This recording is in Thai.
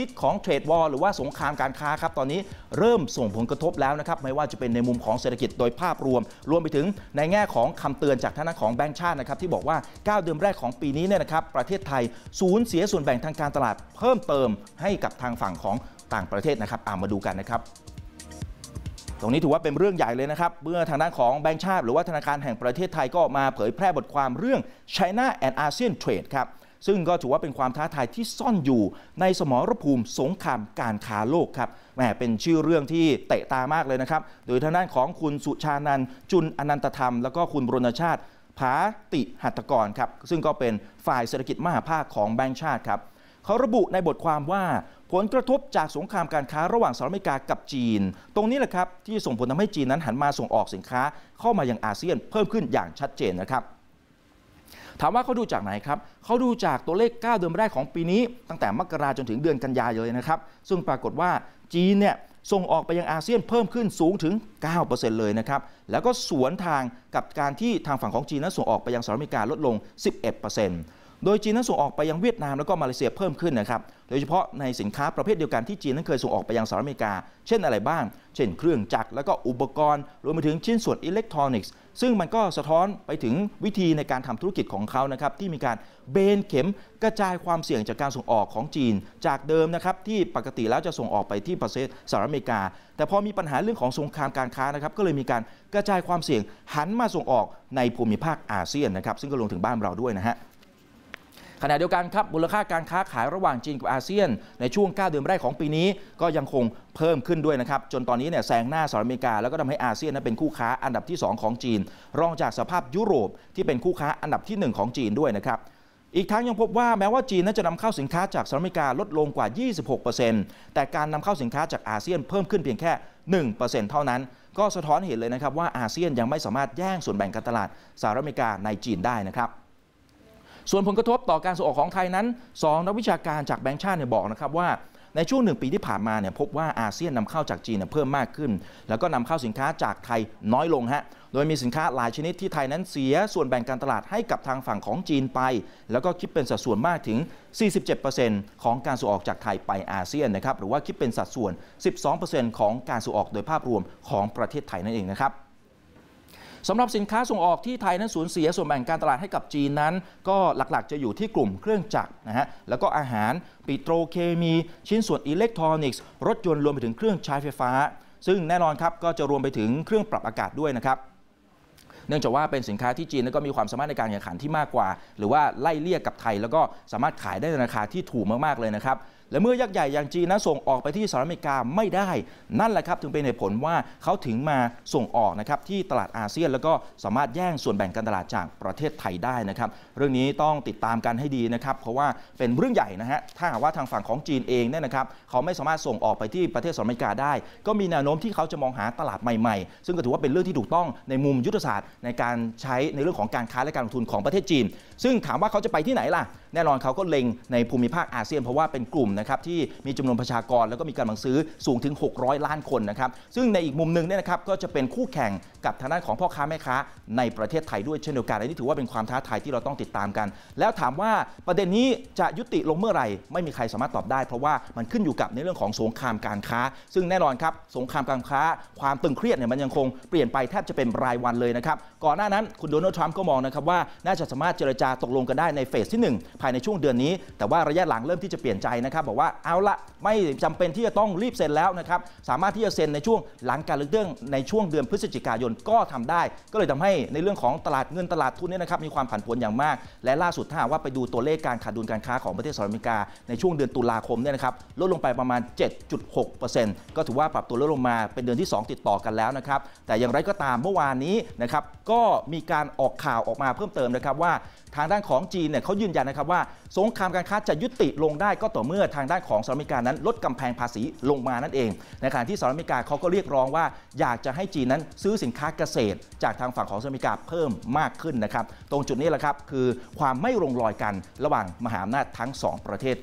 พิษของเทรดวอลหรือว่าสงครามการค้าครับ ตอนนี้เริ่มส่งผลกระทบแล้วนะครับ ไม่ว่าจะเป็นในมุมของเศรษฐกิจโดยภาพรวม รวมไปถึงในแง่ของคำเตือนจากทางของแบงค์ชาตินะครับ ที่บอกว่า 9 เดือนแรกของปีนี้เนี่ยนะครับ ประเทศไทยสูญเสียส่วนแบ่งทางการตลาด เพิ่มเติมให้กับทางฝั่งของต่างประเทศนะครับามาดูกันนะครับ ตรงนี้ถือว่าเป็นเรื่องใหญ่เลยนะครับ เมื่อทางด้านของแบงค์ชาติหรือว่าธนาคารแห่งประเทศไทยก็มาเผยแพร่บทความเรื่อง China and ASEAN Trade ครับซึ่งก็ถือว่าเป็นความท้าทายที่ซ่อนอยู่ในสมรภูมิสงครามการค้าโลกครับ แหม เป็นชื่อเรื่องที่เตะตามากเลยนะครับ โดยทางด้านของคุณสุชานันจุนอนันตธรรมแล้วก็คุณบรณชาติผาติหัตกรครับ ซึ่งก็เป็นฝ่ายเศรษฐกิจมหาภาคของแบงค์ชาติครับเขาระบุในบทความว่าผลกระทบจากสงครามการค้าระหว่างสหรัฐอเมริกากับจีน ตรงนี้แหละครับที่ส่งผลทำให้จีนนั้นหันมาส่งออกสินค้า เข้ามายังอาเซียนเพิ่มขึ้นอย่างชัดเจนนะครับถามว่าเขาดูจากไหนครับ เขาดูจากตัวเลข 9 เดือนแรกของปีนี้ตั้งแต่มกราจนถึงเดือนกันยายนเลยนะครับ ซึ่งปรากฏว่า จีนเนี่ยส่งออกไปยังอาเซียนเพิ่มขึ้นสูงถึง 9%เลยนะครับ แล้วก็สวนทางกับการที่ทางฝั่งของจีนนั้นส่งออกไปยังสหรัฐอเมริกาลดลง 11%โดยจีนนั้นส่งออกไปยังเวียดนามแล้วก็มาเลเซียเพิ่มขึ้นนะครับ โดยเฉพาะในสินค้าประเภทเดียวกันที่จีนนั้นเคยส่งออกไปยังสหรัฐอเมริกา เช่นอะไรบ้าง เช่นเครื่องจักรแล้วก็อุปกรณ์ รวมไปถึงชิ้นส่วนอิเล็กทรอนิกส์ ซึ่งมันก็สะท้อนไปถึงวิธีในการทำธุรกิจของเขานะครับที่มีการเบนเข็มกระจายความเสี่ยงจากการส่งออกของจีนจากเดิมนะครับ ที่ปกติแล้วจะส่งออกไปที่ประเทศสหรัฐอเมริกา แต่พอมีปัญหาเรื่องของสงครามการค้านะครับก็เลยมีการกระจายความเสี่ยงหันมาส่งออกในภูมิภาคอาเซียนนะครับ ซึ่งก็รวมถึงบ้านเราด้วยนะฮะขณะเดียวกันครับมูลค่าการค้าขายระหว่างจีน กับอาเซียน ในช่วง9เดือนแรกของปีนี้ก็ยังคงเพิ่มขึ้นด้วยนะครับ จนตอนนี้เนี่ยแซงหน้าสหรัฐอเมริกาแล้วก็ทำให้อาเซียนนั้นเป็นคู่ค้าอันดับที่ 2 ของจีน รองจากสภาพยุโรปที่เป็นคู่ค้าอันดับที่ 1 ของจีนด้วยนะครับอีกทั้งยังพบว่าแม้ว่าจีนนั้นจะนำเข้าสินค้าจากสหรัฐอเมริกาลดลงกว่า 26%แต่การนำเข้าสินค้าจากอาเซียนเพิ่มขึ้นเพียงแค่ 1%เท่านั้น ก็สะท้อนเห็นเลยนะครับว่าอาเซียนยังไม่สามารถแย่งส่วนแบ่งการตลาดสหรัฐอเมริกาในจีนได้นะครับส่วนผลกระทบต่อการส่งออกของไทยนั้น 2 นักวิชาการจากแบงก์ชาติเนี่ยบอกนะครับว่าในช่วงหนึ่งปีที่ผ่านมาเนี่ยพบว่าอาเซียนนำเข้าจากจีนเพิ่มมากขึ้น แล้วก็นำเข้าสินค้าจากไทยน้อยลงฮะโดยมีสินค้าหลายชนิดที่ไทยนั้นเสียส่วนแบ่งการตลาดให้กับทางฝั่งของจีนไป แล้วก็คิดเป็นสัดส่วนมากถึง 47%ของการส่งออกจากไทยไปอาเซียนนะครับ หรือว่าคิดเป็นสัดส่วน 12%ของการส่งออกโดยภาพรวมของประเทศไทยนั่นเองนะครับสำหรับสินค้าส่งออกที่ไทย นั้นสูญเสียส่วนแบ่งการตลาดให้กับจีนนั้น ก็หลักๆจะอยู่ที่กลุ่มเครื่องจักรนะฮะแล้วก็อาหารปิโตรเคมีชิ้นส่วนอิเล็กทรอนิกส์ รถยนต์รวมไปถึงเครื่องใช้ไฟฟ้า ซึ่งแน่นอนครับ ก็จะรวมไปถึงเครื่องปรับอากาศด้วยนะครับนื่องจากว่าเป็นสินค้าที่จีนแล้วก็มีความสามารถในการแข่งขันที่มากกว่า หรือว่าไล่เลี่ยกับไทยแล้วก็สามารถขายได้ในราคาที่ถูกมากๆเลยนะครับและเมื่อยักษ์ใหญ่อย่างจีนนะส่งออกไปที่สหรัฐอเมริกาไม่ได้นั่นแหละครับถึงเป็นเหตุผลว่าเขาถึงมาส่งออกนะครับที่ตลาดอาเซียนแล้วก็สามารถแย่งส่วนแบ่งการตลาดจากประเทศไทยได้นะครับเรื่องนี้ต้องติดตามกันให้ดีนะครับเพราะว่าเป็นเรื่องใหญ่นะฮะถ้าหากว่าทางฝั่งของจีนเองเนี่ยนะครับเขาไม่สามารถส่งออกไปที่ประเทศสหรัฐอเมริกาได้ ก็มีแนวโน้มที่เขาจะมองหาตลาดใหม่ ๆ ซึ่งก็ถือว่าเป็นเรื่องที่ถูกต้องในมุมยุทธศาสตร์ในการใช้ในเรื่องของการค้าและการลงทุนของประเทศจีน ซึ่งถามว่าเขาจะไปที่ไหนล่ะ แน่นอนเขาก็เล็งในภูมิภาคอาเซียน เพราะว่าเป็นกลุ่มนะครับที่มีจำนวนประชากรแล้วก็มีการลังซื้อสูงถึง 600 ล้านคนนะครับ ซึ่งในอีกมุมหนึ่งเนี่ยนะครับก็จะเป็นคู่แข่งกับทางด้านของพ่อค้าแม่ค้า ในประเทศไทยด้วยเช่นเดียวกันและนี่ถือว่าเป็นความท้าทายที่เราต้องติดตามกัน แล้วถามว่าประเด็นนี้จะยุติลงเมื่อไหร่ ไม่มีใครสามารถตอบได้ เพราะว่ามันขึ้นอยู่กับในเรื่องของสงครามการค้า ซึ่งแน่นอนครับสงครามการค้า ความตึงเครียดเนี่ยมันยังคงเปลี่ยนไปแทบจะเป็นรายวันเลยนะครับก่อนหน้านั้นคุณโดนัลด์ทรัมป์ก็มองนะครับว่าน่าจะสามารถเจรจาตกลงกันได้ในเฟสที่ 1 ภายในช่วงเดือนนี้ แต่ว่าระยะหลังเริ่มที่จะเปลี่ยนใจนะครับ บอกว่าเอาละไม่จำเป็นที่จะต้องรีบเซ็นแล้วนะครับ สามารถที่จะเซ็นในช่วงหลังการเลือกตั้งในช่วงเดือนพฤศจิกายนก็ทำได้ ก็เลยทำให้ในเรื่องของตลาดเงินตลาดทุนเนี่ยนะครับมีความผันผวนอย่างมาก และล่าสุดถ้าว่าไปดูตัวเลขการขาดดุลการค้าของประเทศสหรัฐอเมริกาในช่วงเดือนตุลาคมเนี่ยนะครับลดลงไปประมาณ 7.6%ก็ถือว่าปรับตัวลดลงมาเป็นเดือนที่ 2 ติดต่อกันแล้วนะครับแต่อย่างไรก็ตามเมื่อวานนี้นะครับกก็มีการออกข่าวออกมาเพิ่มเติมนะครับว่าทางด้านของจีนเนี่ยเขายืนยันนะครับว่า สงครามการค้าจะยุติลงได้ก็ต่อเมื่อทางด้านของสหรัฐอเมริกานั้นลดกำแพงภาษีลงมานั่นเองในขณะที่สหรัฐอเมริกาเขาก็เรียกร้องว่า อยากจะให้จีนนั้นซื้อสินค้าเกษตร จากทางฝั่งของสหรัฐอเมริกาเพิ่มมากขึ้นนะครับ ตรงจุดนี้แหละครับคือความไม่ลงรอยกันระหว่างมหาอำนาจทั้ง 2 ประเทศ